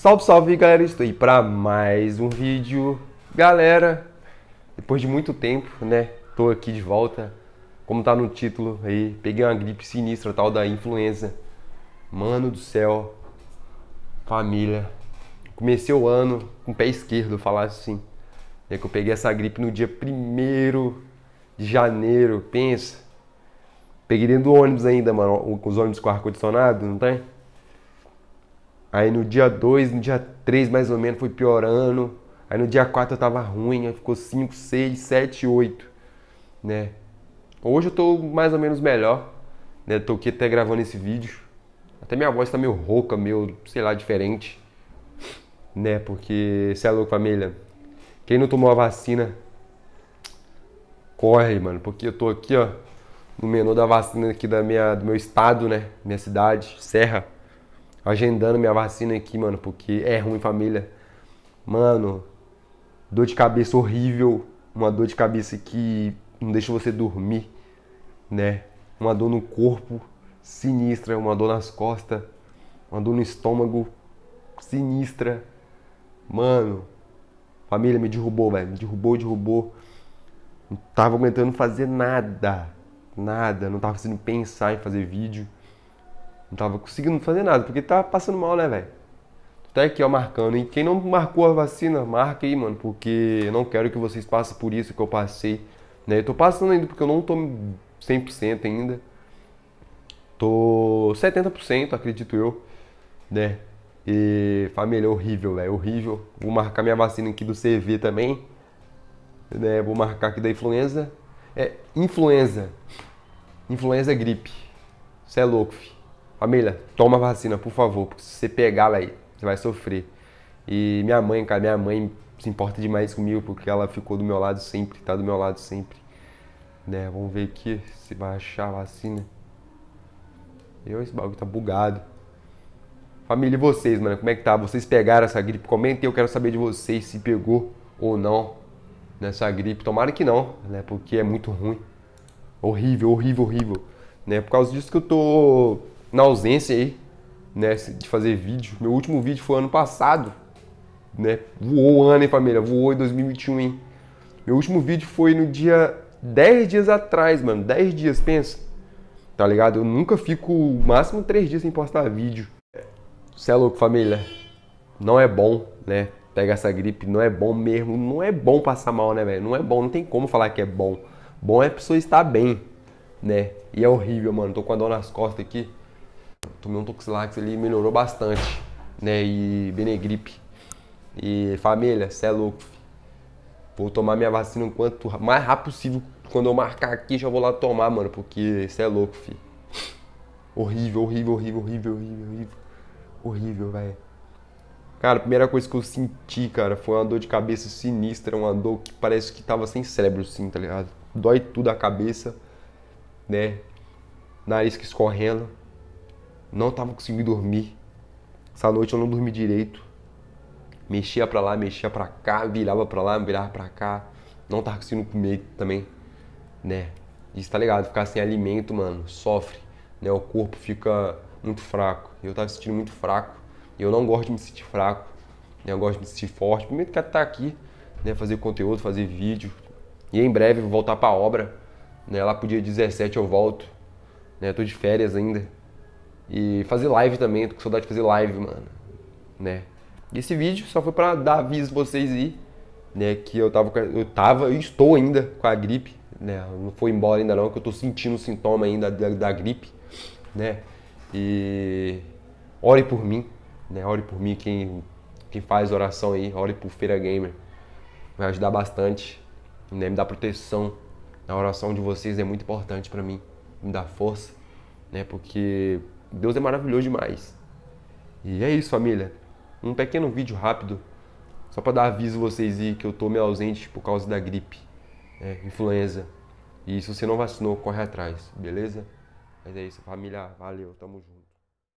Salve, salve galera, estou aí para mais um vídeo. Galera, depois de muito tempo, né, tô aqui de volta. Como tá no título aí, peguei uma gripe sinistra, tal da influenza. Mano do céu, família. Comecei o ano com o pé esquerdo, falar assim. É que eu peguei essa gripe no dia 1 de janeiro, pensa. Peguei dentro do ônibus ainda, mano, com os ônibus com ar-condicionado, não tem? Aí no dia 2, no dia 3 mais ou menos foi piorando. Aí no dia 4 eu tava ruim, aí ficou 5, 6, 7, 8, né? Hoje eu tô mais ou menos melhor, né? Tô aqui até gravando esse vídeo. Até minha voz tá meio rouca, meio, sei lá, diferente, né? Porque, você é louco, família. Quem não tomou a vacina, corre, mano, porque eu tô aqui, ó, no menu da vacina aqui da minha, do meu estado, né? Minha cidade, Serra agendando minha vacina aqui, mano, porque é ruim, família. Mano, dor de cabeça horrível, uma dor de cabeça que não deixa você dormir, né? Uma dor no corpo sinistra, uma dor nas costas, uma dor no estômago sinistra. Mano, família me derrubou, velho, me derrubou, derrubou. Não tava aguentando fazer nada, nada, não tava conseguindo pensar em fazer vídeo não tava conseguindo fazer nada, porque tá passando mal, né, velho? Até aqui, ó, marcando. E quem não marcou a vacina, marca aí, mano, porque eu não quero que vocês passem por isso que eu passei. Né? Eu tô passando ainda porque eu não tô 100% ainda. Tô 70%, acredito eu, né? E família, é horrível, velho, é horrível. Vou marcar minha vacina aqui do CV também. Né? Vou marcar aqui da influenza. É, influenza. Influenza gripe. Você é louco, filho família, toma vacina, por favor, porque se você pegar ela aí, você vai sofrer. E minha mãe, cara, minha mãe se importa demais comigo, porque ela ficou do meu lado sempre, tá do meu lado sempre. Né, vamos ver aqui se vai achar a vacina. Eu, esse bagulho tá bugado. Família, e vocês, mano? Como é que tá? Vocês pegaram essa gripe? Comentem, eu quero saber de vocês se pegou ou não nessa gripe. Tomara que não, né? Porque é muito ruim. Horrível, horrível, horrível. Né? Por causa disso que eu tô na ausência aí, né, de fazer vídeo. Meu último vídeo foi ano passado, né? Voou o ano, hein, família? Voou em 2021, hein? Meu último vídeo foi no dia 10 dias atrás, mano. 10 dias, pensa. Tá ligado? Eu nunca fico máximo 3 dias sem postar vídeo. Você é louco, família? Não é bom, né? Pega essa gripe, não é bom mesmo. Não é bom passar mal, né, velho? Não é bom, não tem como falar que é bom. Bom é a pessoa estar bem, né? E é horrível, mano. Tô com a dor nas costas aqui tomei um Toxilax ali, melhorou bastante, né? E Benegripe. E família, cê é louco. Filho. Vou tomar minha vacina o quanto mais rápido possível. Quando eu marcar aqui, já vou lá tomar, mano, porque cê é louco, fi. Horrível, horrível, horrível, horrível, horrível, horrível. Horrível, velho. Cara, a primeira coisa que eu senti, cara, foi uma dor de cabeça sinistra, uma dor que parece que tava sem cérebro, sim, tá ligado? Dói tudo a cabeça, né? Nariz que escorrendo. Não tava conseguindo dormir. Essa noite eu não dormi direito. Mexia para lá, mexia para cá, virava para lá, virava para cá. Não tava conseguindo comer também, né? Isso tá ligado, ficar sem alimento, mano, sofre, né? O corpo fica muito fraco. Eu tava me sentindo muito fraco. Eu não gosto de me sentir fraco. Né? Eu gosto de me sentir forte. Primeiro que tá aqui, né, fazer conteúdo, fazer vídeo. E em breve eu vou voltar para obra, né? Lá pro dia 17 eu volto, né? Eu tô de férias ainda. E fazer live também, tô com saudade de fazer live, mano. Né? E esse vídeo só foi para dar aviso pra vocês aí, né? Que eu tava, eu tava e estou ainda com a gripe, né? Não foi embora ainda não, que eu tô sentindo sintoma ainda da, da gripe, né? E ore por mim, né? Ore por mim quem, quem faz oração aí, ore por Feira Gamer. Vai ajudar bastante, né? Me dá proteção. A oração de vocês é muito importante para mim, me dá força, né? Porque Deus é maravilhoso demais. E é isso, família. Um pequeno vídeo rápido, só para dar aviso a vocês aí que eu tô meio ausente por causa da gripe, né? influenza. E se você não vacinou, corre atrás, beleza? Mas é isso, família. Valeu, tamo junto.